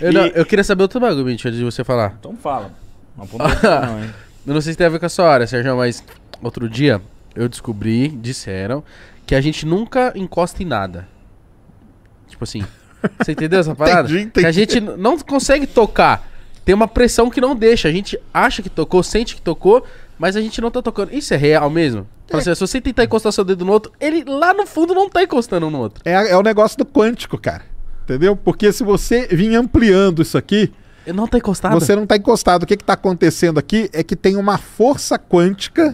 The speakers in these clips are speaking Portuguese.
Eu, não, eu queria saber outro bagulho, Mitch, antes de você falar. Então fala. Não não, Eu não sei se tem a ver com a sua área, Sérgio, mas outro dia eu descobri, disseram, que a gente nunca encosta em nada. Tipo assim. Você entendeu essa parada? Entendi, entendi. Que a gente não consegue tocar. Tem uma pressão que não deixa. A gente acha que tocou, sente que tocou, mas a gente não tá tocando. Isso é real mesmo? Assim, é. Assim, se você tentar encostar seu dedo no outro, ele lá no fundo não tá encostando um no outro. É, é o negócio do quântico, cara. Entendeu? Porque se você vir ampliando isso aqui. Eu não tá encostado. Você não tá encostado. O que que tá acontecendo aqui é que tem uma força quântica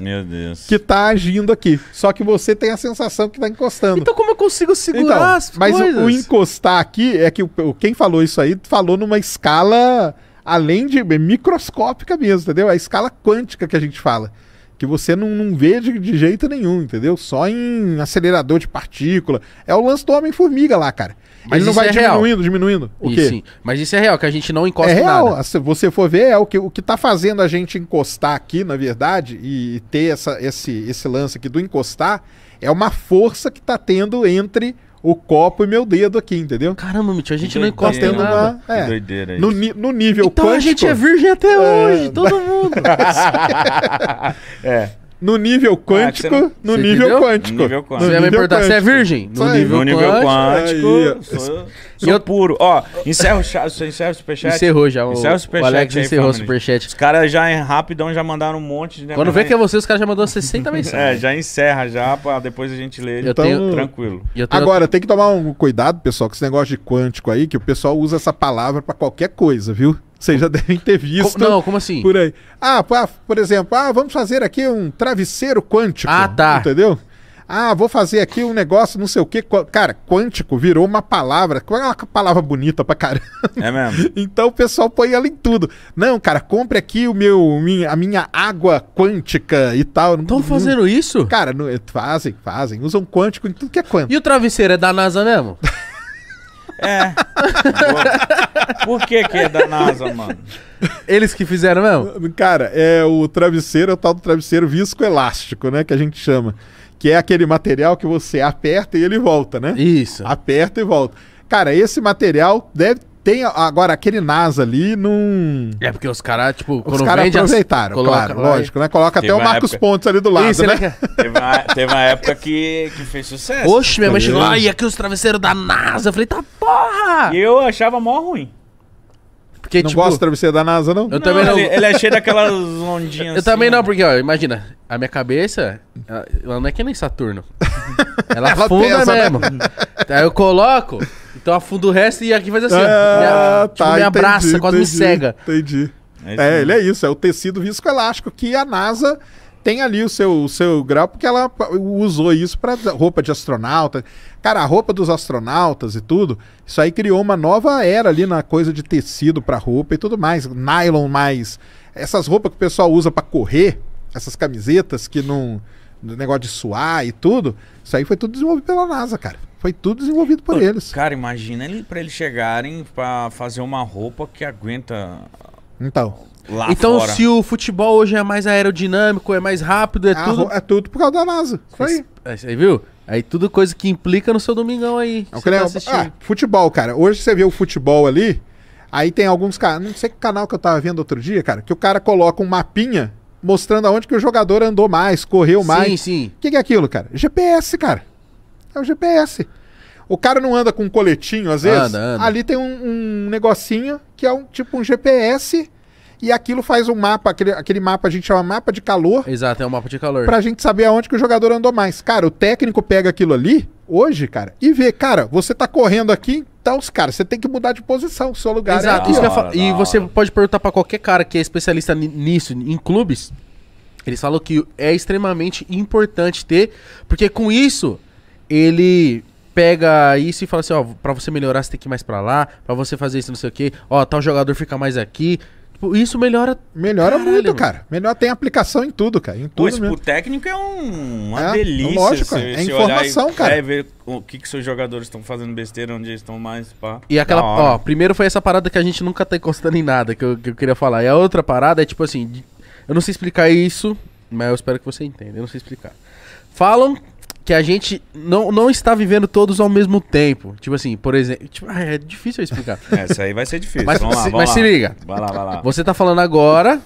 que tá agindo aqui. Só que você tem a sensação que tá encostando. Então como eu consigo segurar então, as mas coisas? Mas o, o, encostar aqui é que o, quem falou isso aí falou numa escala além de microscópica mesmo, entendeu? A escala quântica que a gente fala. Que você não, não vê de, de jeito nenhum, entendeu? Só em acelerador de partícula. É o lance do Homem-Formiga lá, cara. Mas ele não vai é diminuindo, diminuindo. O isso, quê? Sim. Mas isso é real, que a gente não encosta é real. Nada. Se você for ver, é o que o que tá fazendo a gente encostar aqui, na verdade, e, ter essa, esse, esse lance aqui do encostar, é uma força que está tendo entre o copo e meu dedo aqui, entendeu? Caramba, Mitch, a gente não encosta em tá nada. Uma, é, que doideira isso. No, no nível então quântico... Então a gente é virgem até é. hoje, todo mundo. é. no nível ah, quântico, ah, não... no, nível quântico. no nível quântico. Você vai me perguntar se é virgem? No, nível, no nível quântico. quântico aí, sou, sou eu... puro. Ó, encerra o, cha... encerra o superchat. Encerrou já. O, encerra o superchat. O Alex aí, encerrou o superchat. Os caras já em rapidão já mandaram um monte de... Quando vê que é você, os caras já mandaram 60 mensagens. é, já encerra já, pra depois a gente lê. então, tenho... tranquilo. Eu tenho... Agora, tem que tomar um cuidado, pessoal, com esse negócio de quântico aí, que o pessoal usa essa palavra pra qualquer coisa, viu? Vocês já devem ter visto. Como, não, como assim? Por aí. Ah, ah, por exemplo, ah, vamos fazer aqui um travesseiro quântico. Ah, tá. Entendeu? Ah, vou fazer aqui um negócio, não sei o quê. Cara, quântico virou uma palavra. Qual é uma palavra bonita pra caramba? É mesmo. Então o pessoal põe ela em tudo. Não, cara, compre aqui o meu, a minha água quântica e tal. Estão fazendo isso? Cara, fazem, fazem. Usam quântico em tudo que é quântico. E o travesseiro é da NASA mesmo? É. Por que que é da NASA, mano? Eles que fizeram mesmo? Cara, é o travesseiro, é o tal do travesseiro viscoelástico, né? Que a gente chama. Que é aquele material que você aperta e ele volta, né? Isso. Aperta e volta. Cara, esse material deve tem agora aquele NASA ali num. É porque os caras, tipo, os caras aproveitaram, claro, lógico, né? Coloca até o Marcos época... Pontes ali do lado, Isso, né? né? teve, uma, teve uma época que, que fez sucesso. Oxe, minha mãe chegou lá e aqui os travesseiros da NASA. Eu falei, tá porra! E eu achava mó ruim. Porque, não tipo, gosta de travesseiro da NASA, não? Eu não, também não. Ele, ele é cheio daquelas ondinhas. Eu assim, também não, né? porque, ó, imagina, a minha cabeça, ela, ela não é que nem Saturno. Ela, ela afunda pensa, né? mesmo. Né? Aí eu coloco, então afunda o resto e aqui faz assim, ah, minha, tá, tipo, me abraça, entendi, quase entendi, me cega. Entendi. É, é ele é isso, é o tecido viscoelástico que a NASA tem ali o seu, o seu grau, porque ela usou isso para roupa de astronauta. Cara, a roupa dos astronautas e tudo, isso aí criou uma nova era ali na coisa de tecido para roupa e tudo mais. Nylon mais. Essas roupas que o pessoal usa para correr, essas camisetas que não. negócio de suar e tudo, isso aí foi tudo desenvolvido pela NASA, cara. Foi tudo desenvolvido por eles. Cara, imagina ele, para eles chegarem para fazer uma roupa que aguenta então. Lá então, fora. se o futebol hoje é mais aerodinâmico, é mais rápido, é ah, tudo. É tudo por causa da NASA. Isso aí. Isso aí, é, viu? Aí tudo coisa que implica no seu domingão aí. Não, que tá ah, futebol, cara. Hoje você vê o futebol ali. Aí tem alguns caras. Não sei que canal que eu tava vendo outro dia, cara, que o cara coloca um mapinha mostrando aonde que o jogador andou mais, correu mais. Sim, sim. O que, que, é aquilo, cara? GPS, cara. É o GPS. O cara não anda com um coletinho, às vezes. Anda, anda. Ali tem um, um negocinho que é um tipo um GPS e aquilo faz um mapa, aquele, aquele mapa a gente chama mapa de calor. Exato, é um mapa de calor. Pra gente saber aonde que o jogador andou mais. Cara, o técnico pega aquilo ali, hoje, cara, e vê, cara, você tá correndo aqui, então, tá cara, você tem que mudar de posição, seu lugar é Exato, é E você pode perguntar para qualquer cara que é especialista nisso, em clubes, eles falam que é extremamente importante ter, porque com isso, ele pega isso e fala assim, ó, pra você melhorar, você tem que ir mais pra lá, pra você fazer isso, não sei o quê, ó, tal jogador fica mais aqui, isso melhora. Melhora Caralho, muito, mano. cara. Melhor tem aplicação em tudo, cara. Em tudo Pois, mesmo. técnico é um, uma é, é delícia. Lógico, se, assim, é se informação, e, cara. É ver o que, que seus jogadores estão fazendo besteira, onde eles estão mais. Pá. E aquela. Ó, primeiro foi essa parada que a gente nunca tá encostando em nada, que eu, que eu queria falar. E a outra parada é tipo assim. Eu não sei explicar isso, mas eu espero que você entenda. Eu não sei explicar. Falam que a gente não, não está vivendo todos ao mesmo tempo. Tipo assim, por exemplo. Tipo, ah, é difícil explicar. É, isso aí vai ser difícil. Mas, vamos se, lá, vamos mas lá. se liga. Vai lá, vai lá. Você tá falando agora.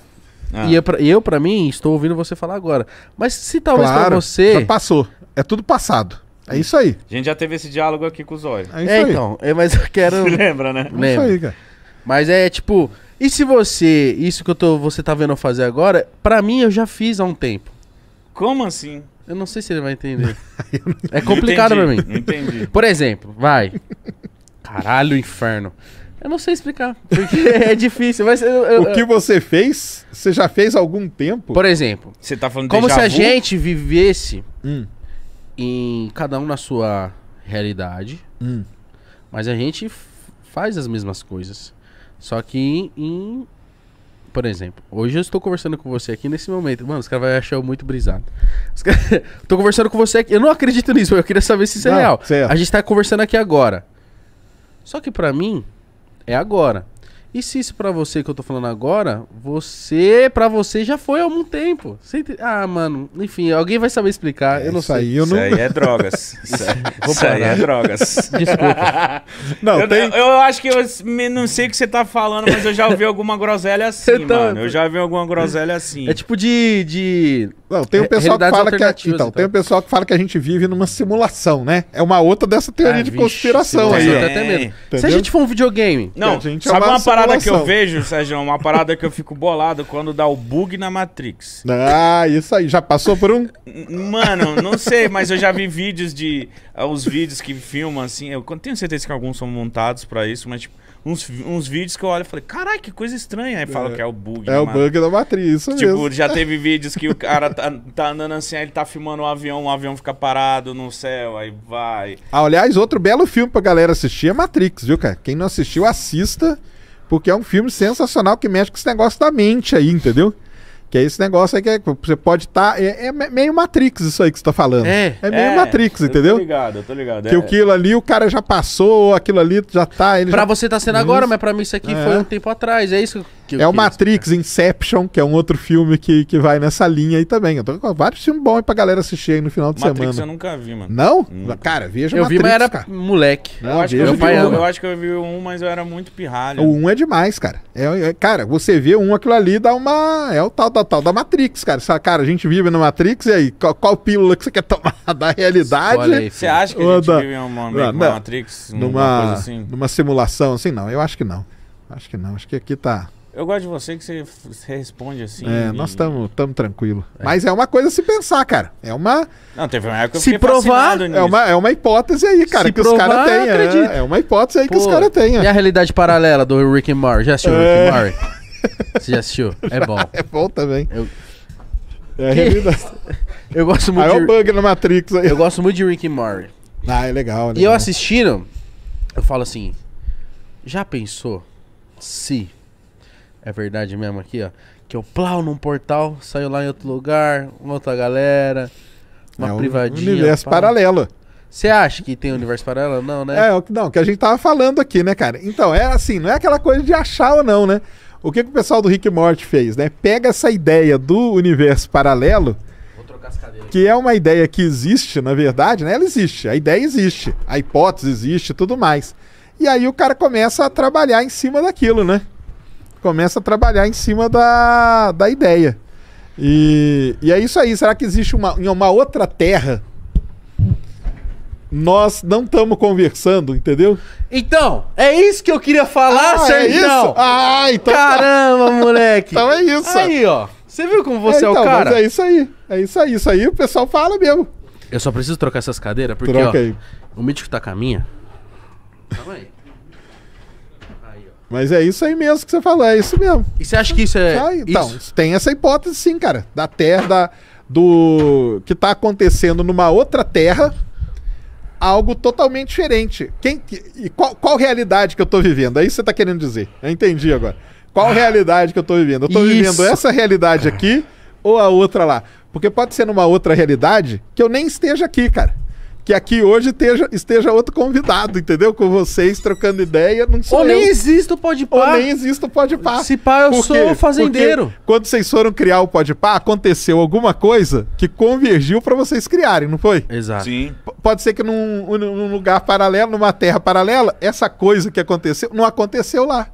Ah. E eu, pra, eu, pra mim, estou ouvindo você falar agora. Mas se talvez claro, pra você. Já passou. É tudo passado. É isso aí. A gente já teve esse diálogo aqui com o Zóio. É isso é, aí. então. É, mas eu quero. lembra, né? É isso aí, cara. Mas é tipo. E se você. Isso que eu tô, você tá vendo eu fazer agora, pra mim eu já fiz há um tempo. Como assim? Eu não sei se ele vai entender. é complicado para mim. Entendi. Por exemplo, vai. Caralho, inferno. Eu não sei explicar, porque é difícil, mas eu, eu, O que você fez? Você já fez há algum tempo? Por exemplo, você tá falando como se a gente vivesse hum. em cada um na sua realidade, hum. mas a gente faz as mesmas coisas, só que em, em por exemplo, hoje eu estou conversando com você aqui nesse momento. Mano, os caras vão achar eu muito brisado. estou conversando com você aqui. Eu não acredito nisso, eu queria saber se isso é não, é real. Certo. A gente está conversando aqui agora. Só que para mim, é agora. E se isso pra você que eu tô falando agora, você, pra você já foi há algum tempo. Ent... Ah, mano, enfim, alguém vai saber explicar, é, eu não isso sei. Aí, eu não... Isso aí é drogas. Isso, isso aí é drogas. Desculpa. Não, eu, tem... eu, eu, acho que eu não sei o que você tá falando, mas eu já ouvi alguma groselha assim, então, mano. Eu já vi alguma groselha assim. É tipo de... de não, tem o pessoal que fala que é- a, então, então, tem então. pessoal que fala que a gente vive numa simulação, né? É uma outra dessa teoria ah, de conspiração aí. Até Se a gente for um videogame, não. Gente é sabe é uma, uma parada que eu vejo, Sérgio? Uma parada que eu fico bolado quando dá o bug na Matrix. Ah, isso aí. Já passou por um? Mano, não sei, mas eu já vi vídeos de ah, os vídeos que filmam assim. Eu tenho certeza que alguns são montados para isso, mas tipo uns, uns vídeos que eu olho e falei, caralho, que coisa estranha. Aí fala é, que é o bug. É né, o bug da matriz, isso tipo, mesmo. já teve vídeos que o cara tá, tá andando assim, aí ele tá filmando o um avião, o um avião fica parado no céu, aí vai. Ah, aliás, outro belo filme pra galera assistir é Matrix, viu, cara? Quem não assistiu, assista, porque é um filme sensacional que mexe com esse negócio da mente aí, entendeu? Que é esse negócio aí que é, você pode estar. Tá, é, é, meio Matrix isso aí que você tá falando. É. É meio é, Matrix, entendeu? Eu tô ligado, eu tô ligado. Que é. aquilo ali, o cara já passou, aquilo ali já tá. Ele pra já... você tá sendo agora, mas pra mim isso aqui é. foi um tempo atrás. É isso que que, é o Matrix, é. Inception, que é um outro filme que, que vai nessa linha aí também. Eu tô com vários filmes bons aí pra galera assistir aí no final de Matrix semana. Matrix eu nunca vi, mano. Não? Nunca. Cara, veja eu Matrix, vi, mas era cara. moleque. Não, eu, acho eu, vi um, eu, acho que eu vi um, mas eu era muito pirralho. O um é demais, cara. É, é, cara, você vê um, aquilo ali dá uma... É o tal, tal, tal da Matrix, cara. Cara, a gente vive na Matrix e aí, qual, qual pílula que você quer tomar da realidade? Aí, você acha que a gente da... vive uma, uma, não, Matrix? Numa, assim? numa simulação assim? Não, eu acho que não. Acho que não. Acho que aqui tá... Eu gosto de você que você, você responde assim. É, e... nós estamos tranquilo. É. Mas é uma coisa a se pensar, cara. É uma. Não, teve uma época que eu se provar, é nisso. É uma, é uma hipótese aí, cara, se que provar, os caras têm. É, é, uma hipótese aí Pô, que os caras têm. E a realidade paralela do Rick and Morty? Já assistiu é... Rick and é. Morty? Você já assistiu? É bom. é bom também. Eu... É a realidade. eu gosto muito. Aí de... é o bug na Matrix aí. Eu gosto muito de Rick and Morty. Ah, é legal, é E eu assistindo, eu falo assim: já pensou se é verdade mesmo aqui, ó. Que eu plau num portal, saiu lá em outro lugar, uma outra galera, uma é um privadinha. Universo pá. paralelo. Você acha que tem universo paralelo? Não, né? É, não, que a gente tava falando aqui, né, cara? Então, é assim, não é aquela coisa de achar ou não, né? O que, que o pessoal do Rick Morty fez, né? Pega essa ideia do universo paralelo, que é uma ideia que existe, na verdade, né? Ela existe, a ideia existe, a hipótese existe, tudo mais. E aí o cara começa a trabalhar em cima daquilo, né? começa a trabalhar em cima da, da ideia. E, e é isso aí. Será que existe uma, em uma outra terra? Nós não estamos conversando, entendeu? Então, é isso que eu queria falar, ah, Sérgio. É então. ah, então. Tá. Caramba, moleque. então é isso. Aí, ó. Você viu como você é, então, é o cara? Mas é isso aí. É isso aí. Isso aí o pessoal fala mesmo. Eu só preciso trocar essas cadeiras, porque Troca ó, aí. o mítico tá com a minha. Calma aí. Mas é isso aí mesmo que você falou, é isso mesmo. E você acha que isso é. Ah, então, isso? tem essa hipótese sim, cara. Da Terra, do. que tá acontecendo numa outra Terra, algo totalmente diferente. Quem, e qual, qual realidade que eu tô vivendo? É isso que você tá querendo dizer. Eu entendi agora. Qual ah, realidade que eu tô vivendo? Eu tô isso. vivendo essa realidade aqui ou a outra lá? Porque pode ser numa outra realidade que eu nem esteja aqui, cara que aqui hoje esteja, esteja outro convidado, entendeu? Com vocês trocando ideia, não sou Ou eu. nem existe o Podpah. Ou nem existe o Podpah. Se pá, eu sou fazendeiro. quando vocês foram criar o Podpah, aconteceu alguma coisa que convergiu para vocês criarem, não foi? Exato. Sim. P pode ser que num, num lugar paralelo, numa terra paralela, essa coisa que aconteceu, não aconteceu lá.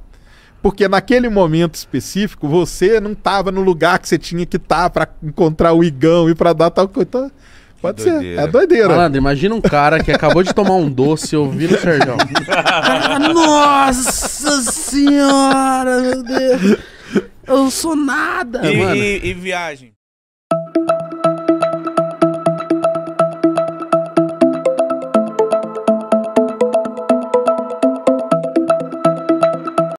Porque naquele momento específico, você não estava no lugar que você tinha que estar tá para encontrar o Igão e para dar tal coisa. Então, Pode ser. É doideira. Malandro, imagina um cara que acabou de tomar um doce ouvindo o Serjão. nossa senhora, meu Deus. Eu sou nada, e, mano. E, e viagem?